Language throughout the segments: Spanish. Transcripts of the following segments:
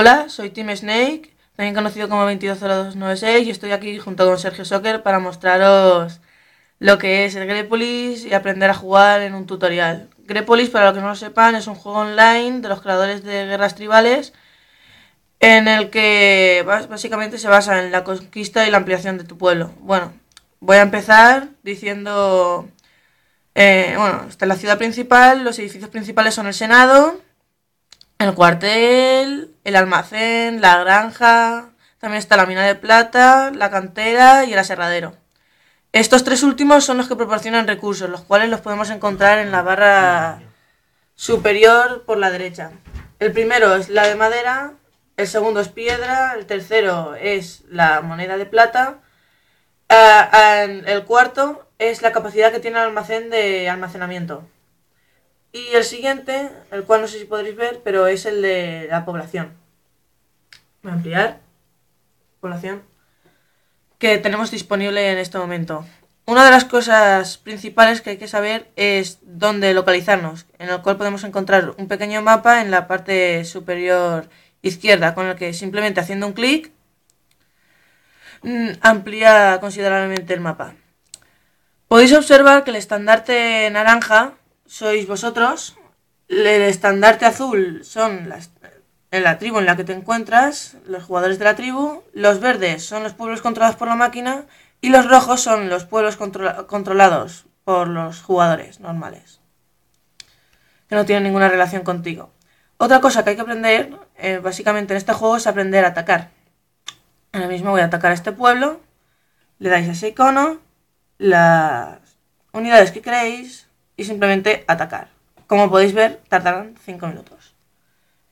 Hola, soy Tim Snake, también conocido como 220296 y estoy aquí junto con Sergio Soccer para mostraros lo que es el Grepolis y aprender a jugar en un tutorial. Grepolis, para los que no lo sepan, es un juego online de los creadores de guerras tribales en el que básicamente se basa en la conquista y la ampliación de tu pueblo. Bueno, voy a empezar diciendo, eh, bueno, está la ciudad principal, los edificios principales son el Senado, el cuartel, el almacén, la granja, también está la mina de plata, la cantera y el aserradero. Estos tres últimos son los que proporcionan recursos, los cuales los podemos encontrar en la barra superior por la derecha. El primero es la de madera, el segundo es piedra, el tercero es la moneda de plata, eh, el cuarto es la capacidad que tiene el almacén de almacenamiento. Y el siguiente, el cual no sé si podréis ver, pero es el de la población. Voy a ampliar. Población. Que tenemos disponible en este momento. Una de las cosas principales que hay que saber es dónde localizarnos, en el cual podemos encontrar un pequeño mapa en la parte superior izquierda, con el que simplemente haciendo un clic mm, amplía considerablemente el mapa. Podéis observar que el estandarte naranja sois vosotros. El estandarte azul son las, en la tribu en la que te encuentras, los jugadores de la tribu. Los verdes son los pueblos controlados por la máquina. Y los rojos son los pueblos controlados por los jugadores normales. Que no tienen ninguna relación contigo. Otra cosa que hay que aprender, eh, básicamente en este juego, es aprender a atacar. Ahora mismo voy a atacar a este pueblo. Le dais a ese icono. Las unidades que creéis y simplemente atacar. Como podéis ver, tardarán 5 minutos.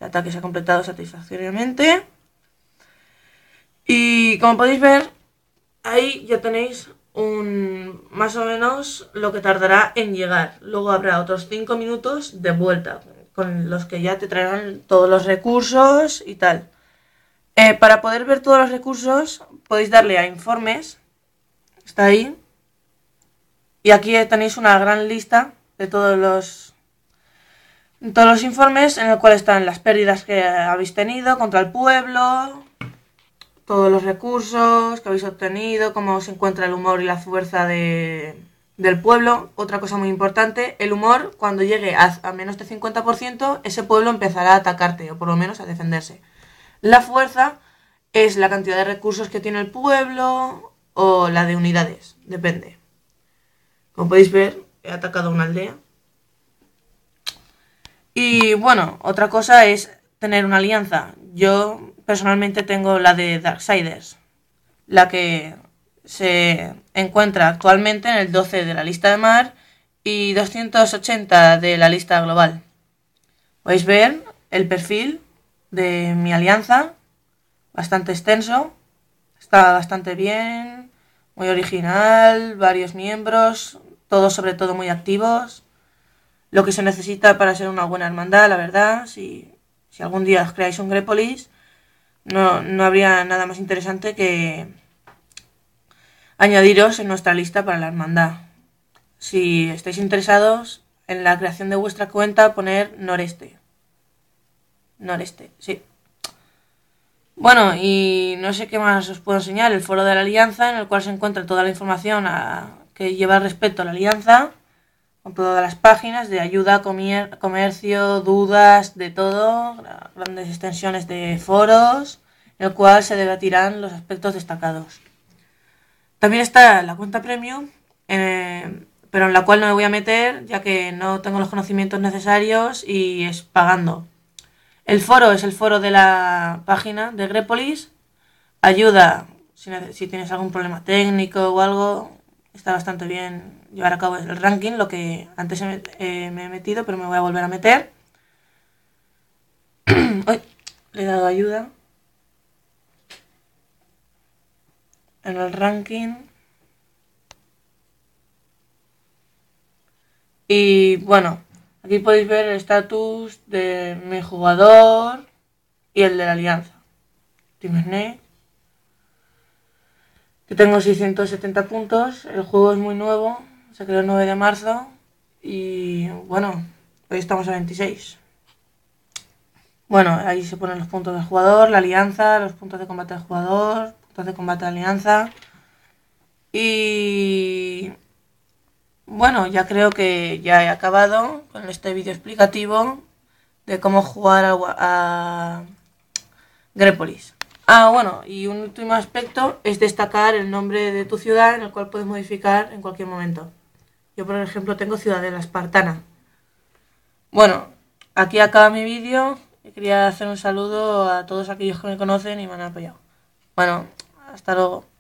El ataque se ha completado satisfactoriamente. Y como podéis ver, ahí ya tenéis un más o menos lo que tardará en llegar. Luego habrá otros 5 minutos de vuelta, con los que ya te traerán todos los recursos y tal. Eh, para poder ver todos los recursos podéis darle a informes, está ahí, y aquí tenéis una gran lista de todos los todos los informes en el cual están las pérdidas que habéis tenido contra el pueblo, todos los recursos que habéis obtenido, cómo se encuentra el humor y la fuerza de, del pueblo. Otra cosa muy importante, el humor cuando llegue a, a menos de 50%, ese pueblo empezará a atacarte o por lo menos a defenderse. La fuerza es la cantidad de recursos que tiene el pueblo o la de unidades, depende. Como podéis ver, he atacado una aldea. Y bueno, otra cosa es tener una alianza. Yo personalmente tengo la de Darksiders, la que se encuentra actualmente en el 12 de la lista de mar y 280 de la lista global. Podéis ver el perfil de mi alianza, bastante extenso, está bastante bien, muy original, varios miembros, todos sobre todo muy activos, lo que se necesita para ser una buena hermandad, la verdad, si, si algún día os creáis un Grepolis, no, no habría nada más interesante que añadiros en nuestra lista para la hermandad. Si estáis interesados en la creación de vuestra cuenta, poner noreste. Noreste, sí. Bueno, y no sé qué más os puedo enseñar. El foro de la Alianza, en el cual se encuentra toda la información a, que lleva respecto a la alianza, con todas las páginas de ayuda, comer, comercio, dudas, de todo, grandes extensiones de foros, en el cual se debatirán los aspectos destacados. También está la cuenta premium, eh, pero en la cual no me voy a meter ya que no tengo los conocimientos necesarios y es pagando. El foro es el foro de la página de Grepolis. Ayuda si tienes algún problema técnico o algo, está bastante bien llevar a cabo el ranking, lo que antes eh, me, he metido, pero me voy a volver a meter. Hoy le he dado ayuda. En el ranking. Y bueno, aquí podéis ver el estatus de mi jugador y el de la alianza. Team yo tengo 670 puntos, el juego es muy nuevo, se creó el 9 de marzo y bueno, hoy estamos a 26. Bueno, ahí se ponen los puntos del jugador, la alianza, los puntos de combate del jugador, puntos de combate de alianza. Y bueno, ya creo que ya he acabado con este vídeo explicativo de cómo jugar a, a Grepolis. Ah, bueno, y un último aspecto es destacar el nombre de tu ciudad en el cual puedes modificar en cualquier momento. Yo, por ejemplo, tengo Ciudad de la Espartana. Bueno, aquí acaba mi vídeo. Quería hacer un saludo a todos aquellos que me conocen y me han apoyado. Bueno, hasta luego.